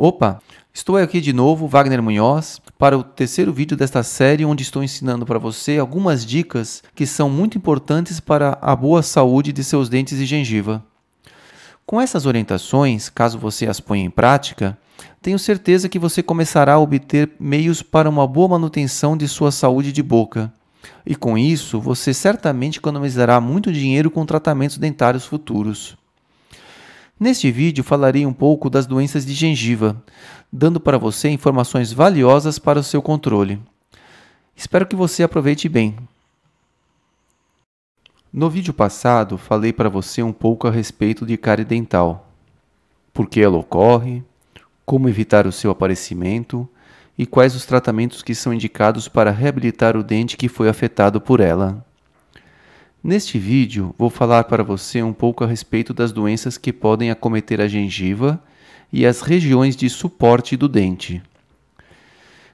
Opa, estou aqui de novo, Wagner Munhoz, para o terceiro vídeo desta série onde estou ensinando para você algumas dicas que são muito importantes para a boa saúde de seus dentes e gengiva. Com essas orientações, caso você as ponha em prática, tenho certeza que você começará a obter meios para uma boa manutenção de sua saúde de boca. E com isso, você certamente economizará muito dinheiro com tratamentos dentários futuros. Neste vídeo falarei um pouco das doenças de gengiva, dando para você informações valiosas para o seu controle. Espero que você aproveite bem. No vídeo passado, falei para você um pouco a respeito de cárie dental, por que ela ocorre, como evitar o seu aparecimento e quais os tratamentos que são indicados para reabilitar o dente que foi afetado por ela. Neste vídeo, vou falar para você um pouco a respeito das doenças que podem acometer a gengiva e as regiões de suporte do dente.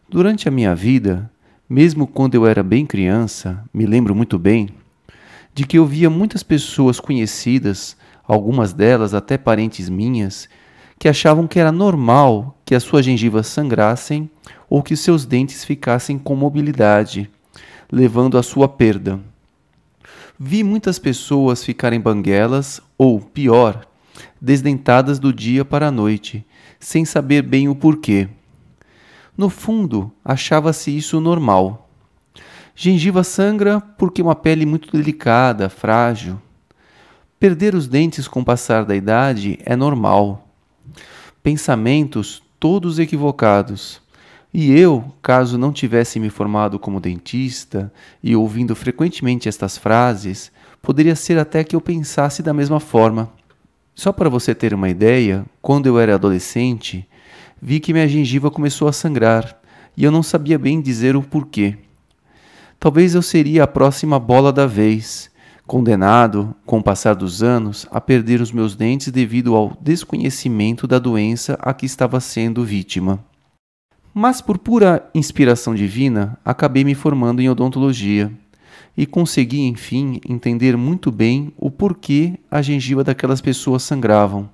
Durante a minha vida, mesmo quando eu era bem criança, me lembro muito bem de que eu via muitas pessoas conhecidas, algumas delas até parentes minhas, que achavam que era normal que as suas gengivas sangrassem ou que seus dentes ficassem com mobilidade, levando à sua perda. Vi muitas pessoas ficarem banguelas ou, pior, desdentadas do dia para a noite, sem saber bem o porquê. No fundo, achava-se isso normal. Gengiva sangra porque uma pele muito delicada, frágil. Perder os dentes com o passar da idade é normal. Pensamentos todos equivocados. E eu, caso não tivesse me formado como dentista e ouvindo frequentemente estas frases, poderia ser até que eu pensasse da mesma forma. Só para você ter uma ideia, quando eu era adolescente, vi que minha gengiva começou a sangrar e eu não sabia bem dizer o porquê. Talvez eu seria a próxima bola da vez, condenado, com o passar dos anos, a perder os meus dentes devido ao desconhecimento da doença a que estava sendo vítima. Mas por pura inspiração divina, acabei me formando em odontologia e consegui, enfim, entender muito bem o porquê a gengiva daquelas pessoas sangravam,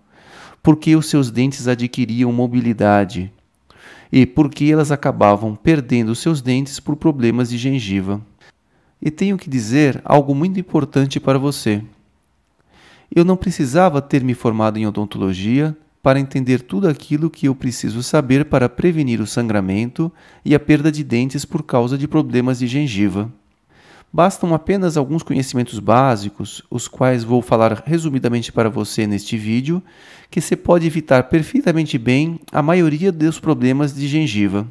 porquê os seus dentes adquiriam mobilidade e porquê elas acabavam perdendo seus dentes por problemas de gengiva. E tenho que dizer algo muito importante para você. Eu não precisava ter me formado em odontologia para entender tudo aquilo que eu preciso saber para prevenir o sangramento e a perda de dentes por causa de problemas de gengiva. Bastam apenas alguns conhecimentos básicos, os quais vou falar resumidamente para você neste vídeo, que você pode evitar perfeitamente bem a maioria dos problemas de gengiva.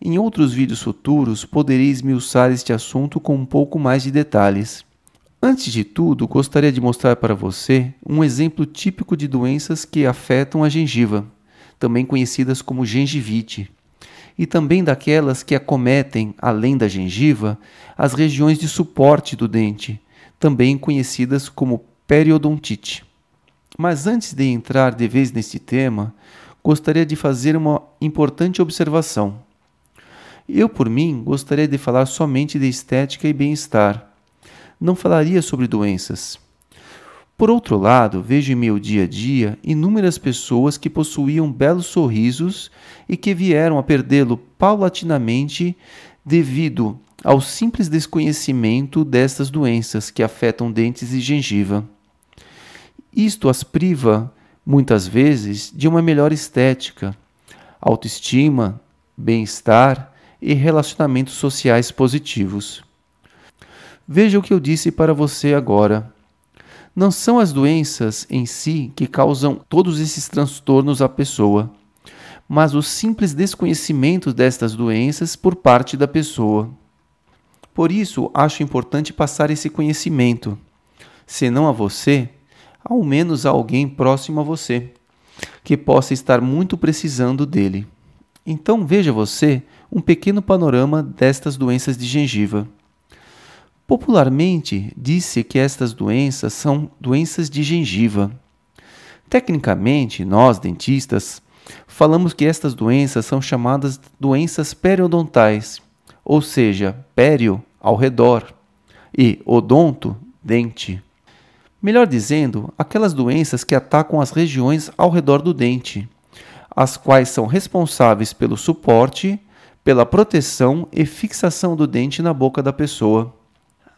Em outros vídeos futuros, poderei esmiuçar este assunto com um pouco mais de detalhes. Antes de tudo, gostaria de mostrar para você um exemplo típico de doenças que afetam a gengiva, também conhecidas como gengivite, e também daquelas que acometem, além da gengiva, as regiões de suporte do dente, também conhecidas como periodontite. Mas antes de entrar de vez neste tema, gostaria de fazer uma importante observação. Eu, por mim, gostaria de falar somente de estética e bem-estar não falaria sobre doenças. Por outro lado, vejo em meu dia a dia inúmeras pessoas que possuíam belos sorrisos e que vieram a perdê-lo paulatinamente devido ao simples desconhecimento destas doenças que afetam dentes e gengiva. Isto as priva, muitas vezes, de uma melhor estética, autoestima, bem-estar e relacionamentos sociais positivos. Veja o que eu disse para você agora. Não são as doenças em si que causam todos esses transtornos à pessoa, mas o simples desconhecimento destas doenças por parte da pessoa. Por isso, acho importante passar esse conhecimento, se não a você, ao menos a alguém próximo a você, que possa estar muito precisando dele. Então veja você um pequeno panorama destas doenças de gengiva. Popularmente, diz-se que estas doenças são doenças de gengiva. Tecnicamente, nós dentistas falamos que estas doenças são chamadas doenças periodontais, ou seja, pério ao redor e odonto dente. Melhor dizendo, aquelas doenças que atacam as regiões ao redor do dente, as quais são responsáveis pelo suporte, pela proteção e fixação do dente na boca da pessoa.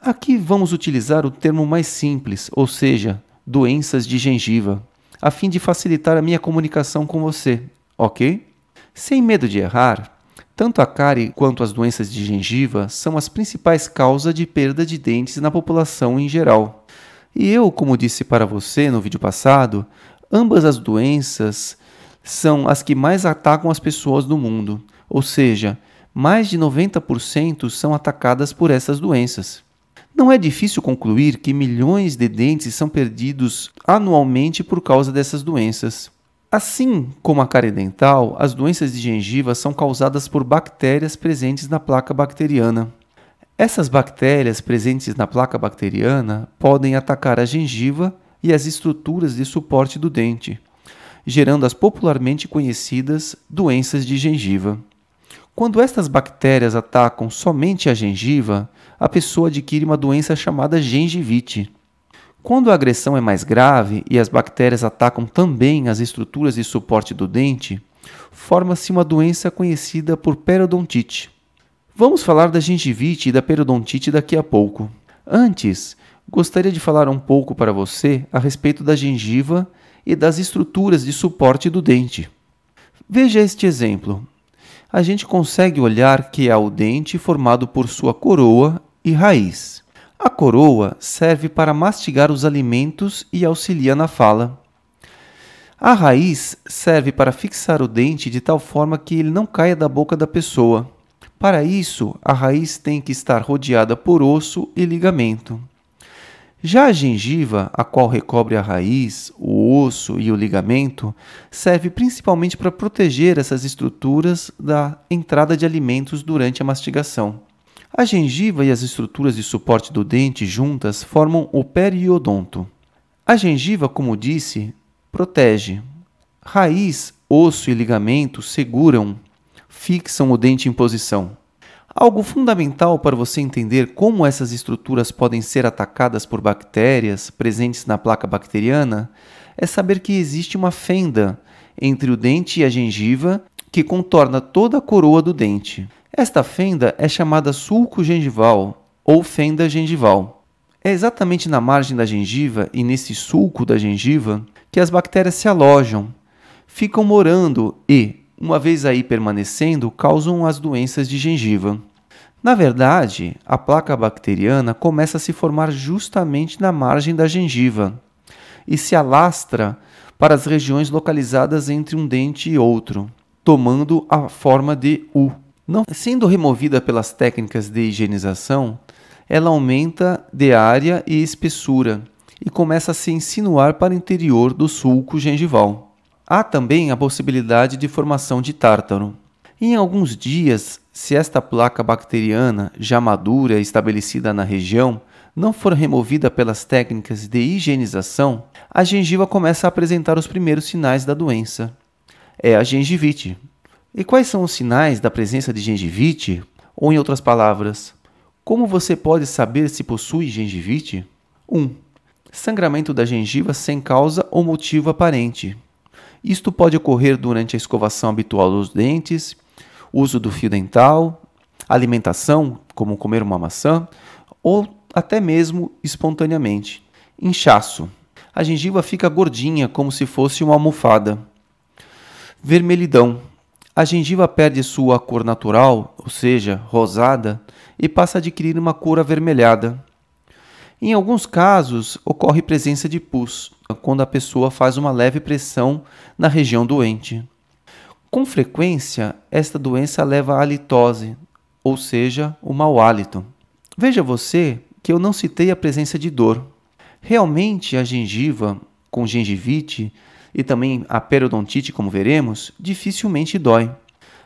Aqui vamos utilizar o termo mais simples, ou seja, doenças de gengiva, a fim de facilitar a minha comunicação com você, ok? Sem medo de errar, tanto a cárie quanto as doenças de gengiva são as principais causas de perda de dentes na população em geral. E eu, como disse para você no vídeo passado, ambas as doenças são as que mais atacam as pessoas do mundo, ou seja, mais de 90% são atacadas por essas doenças. Não é difícil concluir que milhões de dentes são perdidos anualmente por causa dessas doenças. Assim como a cárie dental, as doenças de gengiva são causadas por bactérias presentes na placa bacteriana. Essas bactérias presentes na placa bacteriana podem atacar a gengiva e as estruturas de suporte do dente, gerando as popularmente conhecidas doenças de gengiva. Quando estas bactérias atacam somente a gengiva, a pessoa adquire uma doença chamada gengivite. Quando a agressão é mais grave e as bactérias atacam também as estruturas de suporte do dente, forma-se uma doença conhecida por periodontite. Vamos falar da gengivite e da periodontite daqui a pouco. Antes, gostaria de falar um pouco para você a respeito da gengiva e das estruturas de suporte do dente. Veja este exemplo a gente consegue olhar que há é o dente formado por sua coroa e raiz. A coroa serve para mastigar os alimentos e auxilia na fala. A raiz serve para fixar o dente de tal forma que ele não caia da boca da pessoa. Para isso, a raiz tem que estar rodeada por osso e ligamento. Já a gengiva, a qual recobre a raiz, o osso e o ligamento, serve principalmente para proteger essas estruturas da entrada de alimentos durante a mastigação. A gengiva e as estruturas de suporte do dente juntas formam o periodonto. A gengiva, como disse, protege. Raiz, osso e ligamento seguram, fixam o dente em posição. Algo fundamental para você entender como essas estruturas podem ser atacadas por bactérias presentes na placa bacteriana é saber que existe uma fenda entre o dente e a gengiva que contorna toda a coroa do dente. Esta fenda é chamada sulco gengival ou fenda gengival. É exatamente na margem da gengiva e nesse sulco da gengiva que as bactérias se alojam, ficam morando e, uma vez aí permanecendo, causam as doenças de gengiva. Na verdade, a placa bacteriana começa a se formar justamente na margem da gengiva e se alastra para as regiões localizadas entre um dente e outro, tomando a forma de U. Não sendo removida pelas técnicas de higienização, ela aumenta de área e espessura e começa a se insinuar para o interior do sulco gengival. Há também a possibilidade de formação de tártaro. Em alguns dias, se esta placa bacteriana já madura estabelecida na região não for removida pelas técnicas de higienização, a gengiva começa a apresentar os primeiros sinais da doença. É a gengivite. E quais são os sinais da presença de gengivite? Ou, em outras palavras, como você pode saber se possui gengivite? 1. Sangramento da gengiva sem causa ou motivo aparente. Isto pode ocorrer durante a escovação habitual dos dentes, uso do fio dental, alimentação, como comer uma maçã, ou até mesmo espontaneamente. Inchaço. A gengiva fica gordinha, como se fosse uma almofada. Vermelhidão. A gengiva perde sua cor natural, ou seja, rosada, e passa a adquirir uma cor avermelhada. Em alguns casos, ocorre presença de pus, quando a pessoa faz uma leve pressão na região doente. Com frequência, esta doença leva à halitose, ou seja, o mau hálito. Veja você que eu não citei a presença de dor. Realmente, a gengiva, com gengivite e também a periodontite, como veremos, dificilmente dói.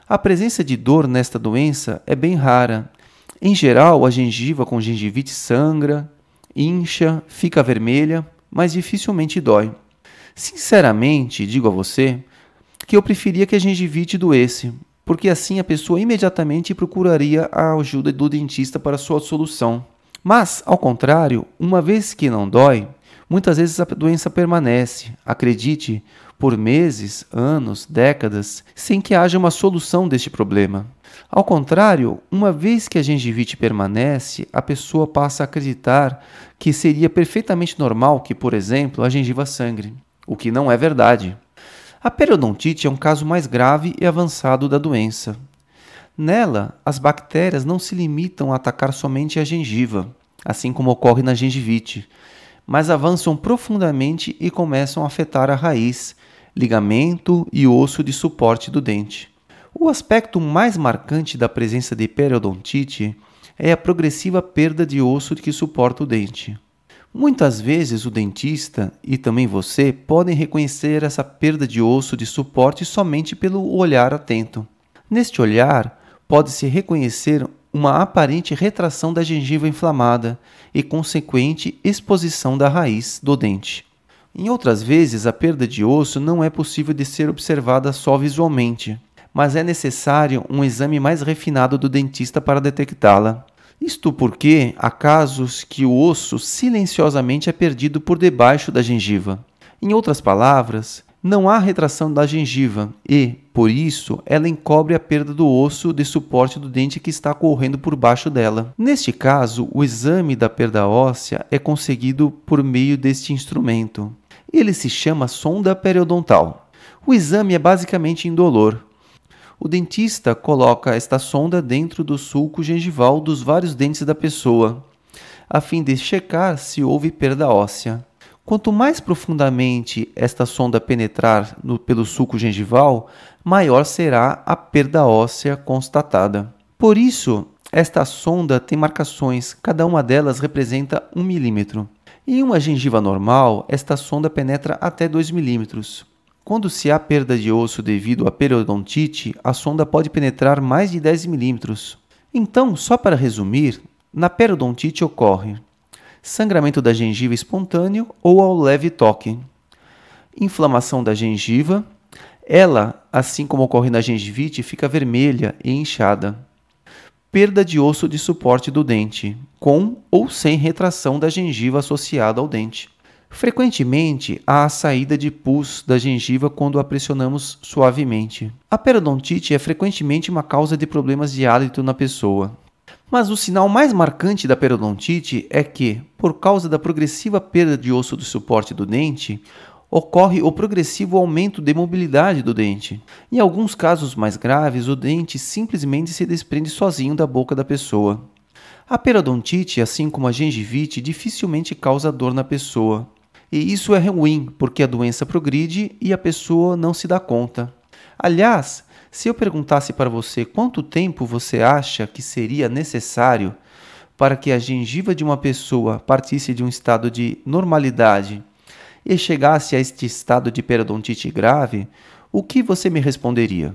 A presença de dor nesta doença é bem rara. Em geral, a gengiva com gengivite sangra, incha, fica vermelha, mas dificilmente dói. Sinceramente, digo a você que eu preferia que a gengivite doesse, porque assim a pessoa imediatamente procuraria a ajuda do dentista para sua solução. Mas, ao contrário, uma vez que não dói, muitas vezes a doença permanece, acredite, por meses, anos, décadas, sem que haja uma solução deste problema. Ao contrário, uma vez que a gengivite permanece, a pessoa passa a acreditar que seria perfeitamente normal que, por exemplo, a gengiva sangre, o que não é verdade. A periodontite é um caso mais grave e avançado da doença. Nela, as bactérias não se limitam a atacar somente a gengiva, assim como ocorre na gengivite, mas avançam profundamente e começam a afetar a raiz, ligamento e osso de suporte do dente. O aspecto mais marcante da presença de periodontite é a progressiva perda de osso que suporta o dente. Muitas vezes o dentista e também você podem reconhecer essa perda de osso de suporte somente pelo olhar atento. Neste olhar, pode-se reconhecer uma aparente retração da gengiva inflamada e consequente exposição da raiz do dente. Em outras vezes, a perda de osso não é possível de ser observada só visualmente mas é necessário um exame mais refinado do dentista para detectá-la. Isto porque há casos que o osso silenciosamente é perdido por debaixo da gengiva. Em outras palavras, não há retração da gengiva e, por isso, ela encobre a perda do osso de suporte do dente que está correndo por baixo dela. Neste caso, o exame da perda óssea é conseguido por meio deste instrumento. Ele se chama sonda periodontal. O exame é basicamente indolor o dentista coloca esta sonda dentro do sulco gengival dos vários dentes da pessoa, a fim de checar se houve perda óssea. Quanto mais profundamente esta sonda penetrar no, pelo sulco gengival, maior será a perda óssea constatada. Por isso, esta sonda tem marcações, cada uma delas representa 1 milímetro. Em uma gengiva normal, esta sonda penetra até 2 milímetros. Quando se há perda de osso devido à periodontite, a sonda pode penetrar mais de 10 milímetros. Então, só para resumir, na periodontite ocorre sangramento da gengiva espontâneo ou ao leve toque, inflamação da gengiva, ela, assim como ocorre na gengivite, fica vermelha e inchada. Perda de osso de suporte do dente, com ou sem retração da gengiva associada ao dente. Frequentemente há a saída de pus da gengiva quando a pressionamos suavemente. A periodontite é frequentemente uma causa de problemas de hálito na pessoa. Mas o sinal mais marcante da periodontite é que, por causa da progressiva perda de osso do suporte do dente, ocorre o progressivo aumento de mobilidade do dente. Em alguns casos mais graves, o dente simplesmente se desprende sozinho da boca da pessoa. A periodontite, assim como a gengivite, dificilmente causa dor na pessoa. E isso é ruim, porque a doença progride e a pessoa não se dá conta. Aliás, se eu perguntasse para você quanto tempo você acha que seria necessário para que a gengiva de uma pessoa partisse de um estado de normalidade e chegasse a este estado de periodontite grave, o que você me responderia?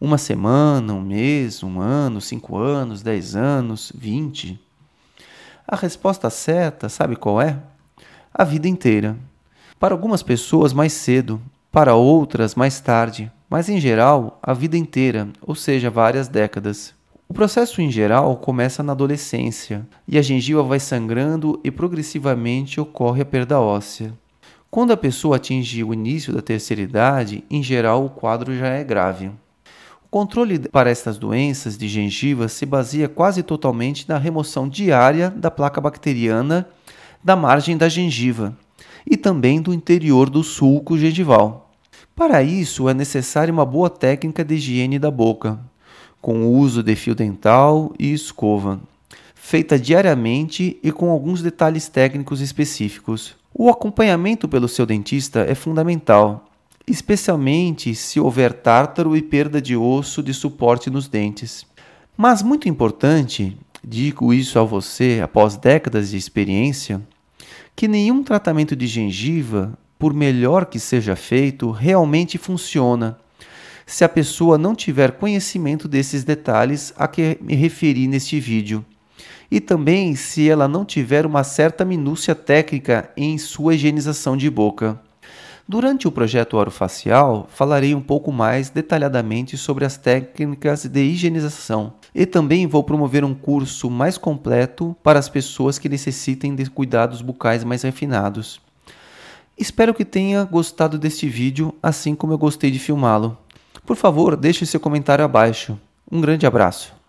Uma semana, um mês, um ano, cinco anos, dez anos, vinte? A resposta certa, sabe qual é? a vida inteira. Para algumas pessoas, mais cedo, para outras, mais tarde, mas em geral, a vida inteira, ou seja, várias décadas. O processo em geral começa na adolescência e a gengiva vai sangrando e progressivamente ocorre a perda óssea. Quando a pessoa atinge o início da terceira idade, em geral o quadro já é grave. O controle para estas doenças de gengiva se baseia quase totalmente na remoção diária da placa bacteriana da margem da gengiva e também do interior do sulco gengival. Para isso, é necessária uma boa técnica de higiene da boca, com o uso de fio dental e escova, feita diariamente e com alguns detalhes técnicos específicos. O acompanhamento pelo seu dentista é fundamental, especialmente se houver tártaro e perda de osso de suporte nos dentes. Mas muito importante, digo isso a você após décadas de experiência, que nenhum tratamento de gengiva, por melhor que seja feito, realmente funciona se a pessoa não tiver conhecimento desses detalhes a que me referi neste vídeo. E também se ela não tiver uma certa minúcia técnica em sua higienização de boca. Durante o projeto orofacial, falarei um pouco mais detalhadamente sobre as técnicas de higienização e também vou promover um curso mais completo para as pessoas que necessitem de cuidados bucais mais refinados. Espero que tenha gostado deste vídeo, assim como eu gostei de filmá-lo. Por favor, deixe seu comentário abaixo. Um grande abraço.